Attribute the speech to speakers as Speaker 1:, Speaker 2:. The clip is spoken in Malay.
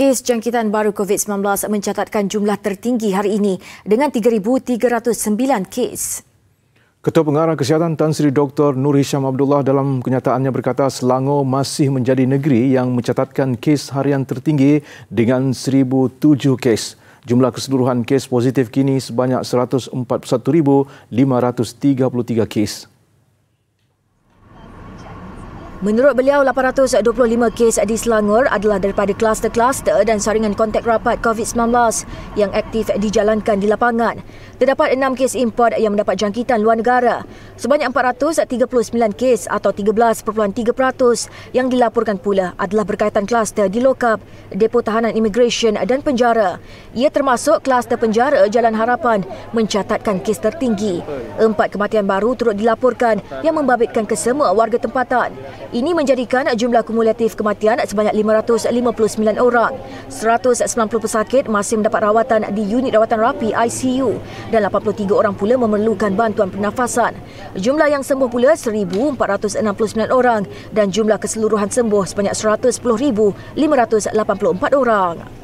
Speaker 1: Kes jangkitan baru COVID-19 mencatatkan jumlah tertinggi hari ini dengan 3309 kes.
Speaker 2: Ketua Pengarah Kesihatan Tan Sri Dr. Nur Hisham Abdullah dalam kenyataannya berkata Selangor masih menjadi negeri yang mencatatkan kes harian tertinggi dengan 1007 kes. Jumlah keseluruhan kes positif kini sebanyak 141,533 kes.
Speaker 3: Menurut beliau, 825 kes di Selangor adalah daripada kluster-kluster dan saringan kontak rapat COVID-19 yang aktif dijalankan di lapangan. Terdapat 6 kes import yang mendapat jangkitan luar negara. Sebanyak 439 kes atau 13.3% yang dilaporkan pula adalah berkaitan kluster di lokap, depo tahanan immigration dan penjara. Ia termasuk kluster penjara Jalan Harapan mencatatkan kes tertinggi. Empat kematian baru turut dilaporkan yang membabitkan kesemua warga tempatan. Ini menjadikan jumlah kumulatif kematian sebanyak 559 orang. 190 pesakit masih mendapat rawatan di unit rawatan rapi ICU dan 83 orang pula memerlukan bantuan pernafasan. Jumlah yang sembuh pula 1,469 orang dan jumlah keseluruhan sembuh sebanyak 110,584 orang.